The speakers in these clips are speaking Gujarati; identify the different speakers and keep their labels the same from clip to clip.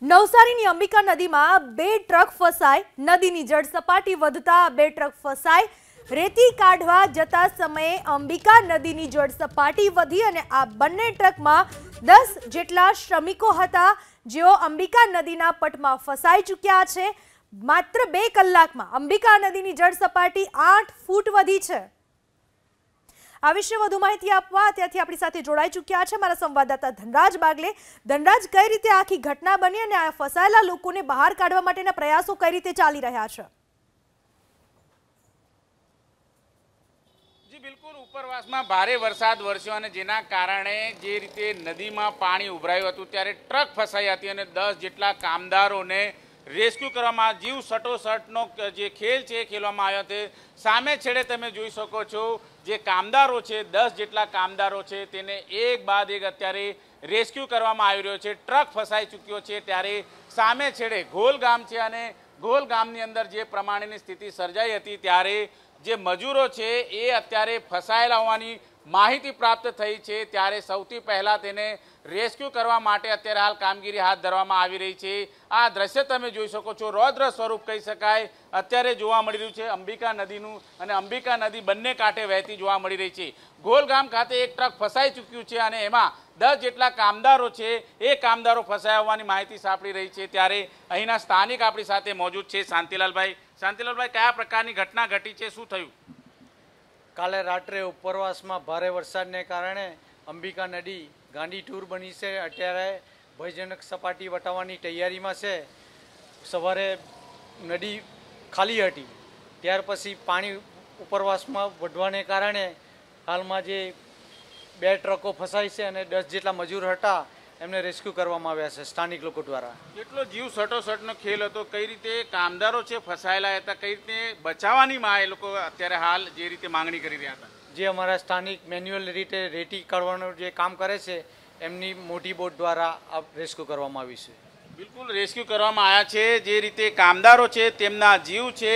Speaker 1: નવસારીની અંબિકા નદીમાં બે ટ્રક ફસાય નદીની જળ સપાટી વધતા બે ટ્રક ફસાય રેતી કાઢવા જતા સમયે અંબિકા નદીની જળ સપાટી વધી અને આ બંને ટ્રકમાં દસ જેટલા શ્રમિકો હતા જેઓ અંબિકા નદીના પટમાં ફસાઈ ચૂક્યા છે માત્ર બે કલાકમાં અંબિકા નદીની જળ સપાટી આઠ ફૂટ વધી છે આ વિશે વધુ માહિતી આપવા ત્યાંથી આપણી સાથે જોડાઈ ચૂક્યા છે મારા સંવાદદાતા ધનરાજ બાગલે ધનરાજ કઈ રીતે આખી ઘટના બની અને આ ફસાયેલા લોકોને બહાર કાઢવા માટેના પ્રયાસો કઈ રીતે ચાલી રહ્યા છે
Speaker 2: જી બિલકુલ ઉપરવાસમાં ભારે વરસાદ વરસ્યો અને જેના કારણે જે રીતે નદીમાં પાણી ઉભરાયું હતું ત્યારે ટ્રક ફસાઈ હતી અને દસ જેટલા કામદારોને રેસ્ક્યુ કરવામાં જીવ સટોસટનો જે ખેલ છે એ ખેલવામાં આવ્યો તે સામે છેડે તમે જોઈ શકો છો જે કામદારો છે દસ જેટલા કામદારો છે તેને એક બાદ એક અત્યારે રેસ્ક્યુ કરવામાં આવી રહ્યો છે ટ્રક ફસાઈ ચૂક્યો છે ત્યારે સામે છેડે ઘોલ ગામ છે અને ઘોલ ગામની અંદર જે પ્રમાણેની સ્થિતિ સર્જાઈ હતી ત્યારે જે મજૂરો છે એ અત્યારે ફસાયેલા હોવાની માહિતી પ્રાપ્ત થઈ છે ત્યારે સૌથી પહેલાં તેને રેસ્ક્યુ કરવા માટે અત્યારે હાલ કામગીરી હાથ ધરવામાં આવી રહી છે આ દ્રશ્ય તમે જોઈ શકો છો રૌદ્ર સ્વરૂપ કહી શકાય અત્યારે જોવા મળી રહ્યું છે અંબિકા નદીનું અને અંબિકા નદી બંને કાંઠે વહેતી જોવા મળી રહી છે ગોલગામ ખાતે એક ટ્રક ફસાઈ ચૂક્યું છે અને એમાં દસ જેટલા કામદારો છે એ કામદારો ફસાયા હોવાની માહિતી સાંપડી રહી છે ત્યારે અહીંના સ્થાનિક આપણી સાથે મોજૂદ છે શાંતિલાલભાઈ શાંતિલાલભાઈ કયા પ્રકારની
Speaker 1: ઘટના ઘટી છે શું થયું કાલે રાત્રે ઉપરવાસમાં ભારે વરસાદને કારણે અંબિકા નદી ગાંડી ટૂર બની છે અત્યારે ભયજનક સપાટી વટાવવાની તૈયારીમાં છે સવારે નદી ખાલી હતી ત્યાર પછી પાણી ઉપરવાસમાં વધવાને કારણે હાલમાં જે બે ટ્રકો ફસાય છે અને દસ જેટલા મજૂર હતા એમને રેસ્ક્યુ કરવામાં આવ્યા છે સ્થાનિક લોકો દ્વારા
Speaker 2: કેટલો જીવ સટોસટનો ખેલ હતો કઈ રીતે કામદારો છે ફસાયેલા હતા કઈ રીતે બચાવવાની માં એ લોકો અત્યારે હાલ જે રીતે માંગણી કરી રહ્યા હતા
Speaker 1: જે અમારા સ્થાનિક મેન્યુઅલ રીતે રેટી કાઢવાનું જે કામ કરે છે એમની મોટી બોટ દ્વારા રેસ્ક્યુ કરવામાં આવી છે
Speaker 2: બિલકુલ રેસ્ક્યુ કરવામાં આવ્યા છે જે રીતે કામદારો છે તેમના જીવ છે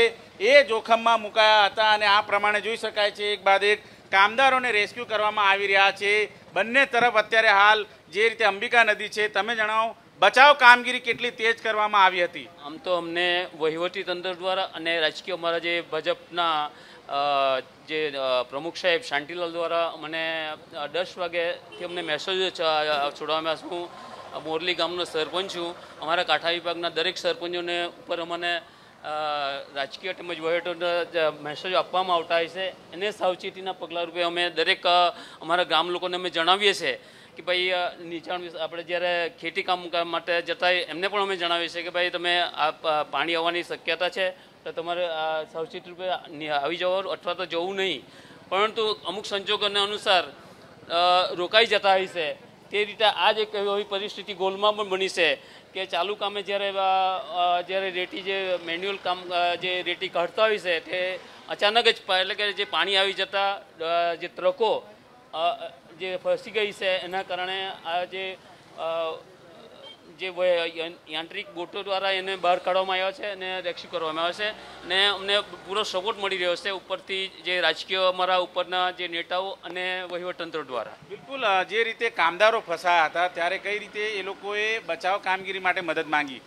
Speaker 2: એ જોખમમાં મુકાયા હતા અને આ પ્રમાણે જોઈ શકાય છે એક બાદ એક કામદારોને રેસ્ક્યુ કરવામાં આવી રહ્યા છે બંને તરફ અત્યારે હાલ જે રીતે અંબિકા નદી છે તમે જણાવો બચાવ કામગીરી
Speaker 3: કેટલી તેજ કરવામાં આવી હતી આમ તો અમને વહીવટી તંત્ર દ્વારા અને રાજકીય અમારા જે ભાજપના જે પ્રમુખ સાહેબ શાંતિલાલ દ્વારા મને દસ વાગે અમને મેસેજ છોડવામાં છું મોરલી ગામનો સરપંચ છું અમારા કાંઠા વિભાગના દરેક સરપંચોને ઉપર અમને રાજકીય તેમજ વહીવટોના મેસેજો આપવામાં આવતા હોય છે એને સાવચેતીના પગલાં રૂપે અમે દરેક અમારા ગામ લોકોને અમે જણાવીએ છીએ કે ભાઈ નીચાણ આપણે જ્યારે ખેતી કામ માટે જતા એમને પણ અમે જણાવીએ છીએ કે ભાઈ તમે આ પાણી આવવાની શક્યતા છે તો તમારે આ સાવચેત રૂપે આવી જવું અથવા તો જવું નહીં પરંતુ અમુક સંજોગોને અનુસાર રોકાઈ જતા હોય છે તે રીતે આ જ એક એવી પરિસ્થિતિ ગોલમાં પણ બની છે કે ચાલુ કામે જ્યારે જ્યારે રેટી જે મેન્યુઅલ કામ જે રેટી કાઢતા હોય છે તે અચાનક જ એટલે કે જે પાણી આવી જતા જે ટ્રકો જે ફસી ગઈ છે એના કારણે આ જે જે યાંત્રિક બોટો દ્વારા એને બહાર કાઢવામાં આવ્યો છે અને રેસ્ક્યુ કરવામાં આવ્યો છે અને અમને પૂરો સપોર્ટ મળી રહ્યો છે ઉપરથી જે રાજકીય અમારા ઉપરના જે નેતાઓ અને વહીવટતંત્ર દ્વારા
Speaker 2: બિલકુલ જે રીતે કામદારો ફસાયા હતા ત્યારે કઈ રીતે એ લોકોએ બચાવ કામગીરી માટે મદદ માંગી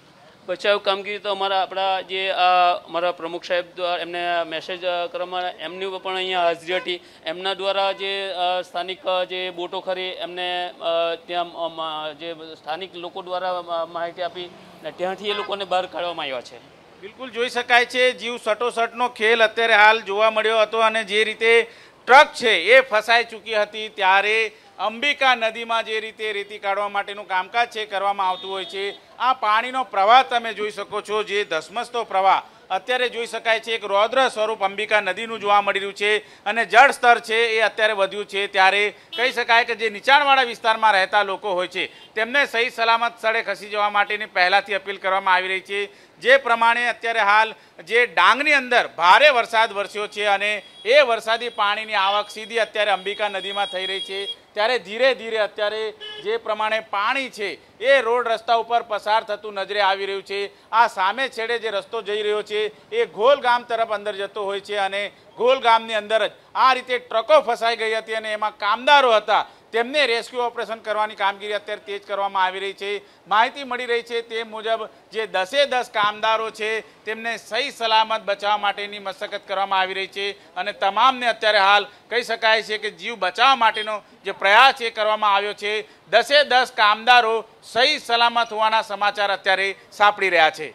Speaker 3: બચાવ કામગીરી તો અમારા આપણા જે અમારા પ્રમુખ સાહેબ દ્વારા એમને મેસેજ કરવામાં એમની પણ અહીંયા હાજરી હતી એમના દ્વારા જે સ્થાનિક જે બોટો ખરી એમને ત્યાં જે સ્થાનિક લોકો દ્વારા માહિતી આપી અને ત્યાંથી એ લોકોને બહાર કાઢવામાં આવ્યા છે
Speaker 2: બિલકુલ જોઈ શકાય છે જીવ સટોસટનો ખેલ અત્યારે હાલ જોવા મળ્યો હતો અને જે રીતે ટ્રક છે એ ફસાઈ ચૂકી હતી ત્યારે અંબિકા નદીમાં જે રીતે રેતી કાઢવા માટેનું કામકાજ છે કરવામાં આવતું હોય છે આ પાણીનો પ્રવાહ તમે જોઈ શકો છો જે ધસમસતો પ્રવાહ અત્યારે જોઈ શકાય છે એક રૌદ્ર સ્વરૂપ અંબિકા નદીનું જોવા મળી રહ્યું છે અને જળ સ્તર છે એ અત્યારે વધ્યું છે ત્યારે કહી શકાય કે જે નીચાણવાળા વિસ્તારમાં રહેતા લોકો હોય છે તેમને સહી સલામત સ્થળે ખસી જવા માટેની પહેલાંથી અપીલ કરવામાં આવી રહી છે જે પ્રમાણે અત્યારે હાલ જે ડાંગની અંદર ભારે વરસાદ વરસ્યો છે અને એ વરસાદી પાણીની આવક સીધી અત્યારે અંબિકા નદીમાં થઈ રહી છે ત્યારે ધીરે ધીરે અત્યારે જે પ્રમાણે પાણી છે એ રોડ રસ્તા ઉપર પસાર થતું નજરે આવી રહ્યું છે આ સામે છેડે જે રસ્તો જઈ રહ્યો છે એ ગોલ ગામ તરફ અંદર જતો હોય છે અને ગોલ ગામની અંદર જ આ રીતે ટ્રકો ફસાઈ ગઈ હતી અને એમાં કામદારો હતા તેમને રેસ્ક્યુ ઓપરેશન કરવાની કામગીરી અત્યારે તેજ કરવામાં આવી રહી છે માહિતી મળી રહી છે તે મુજબ જે દસે દસ કામદારો છે તેમને સહી સલામત બચાવવા માટેની મશક્કત કરવામાં આવી રહી છે અને તમામને અત્યારે હાલ કહી શકાય છે કે જીવ બચાવવા માટેનો જે પ્રયાસ એ કરવામાં આવ્યો છે દસે દસ કામદારો સહી સલામત હોવાના સમાચાર અત્યારે સાંપડી રહ્યા છે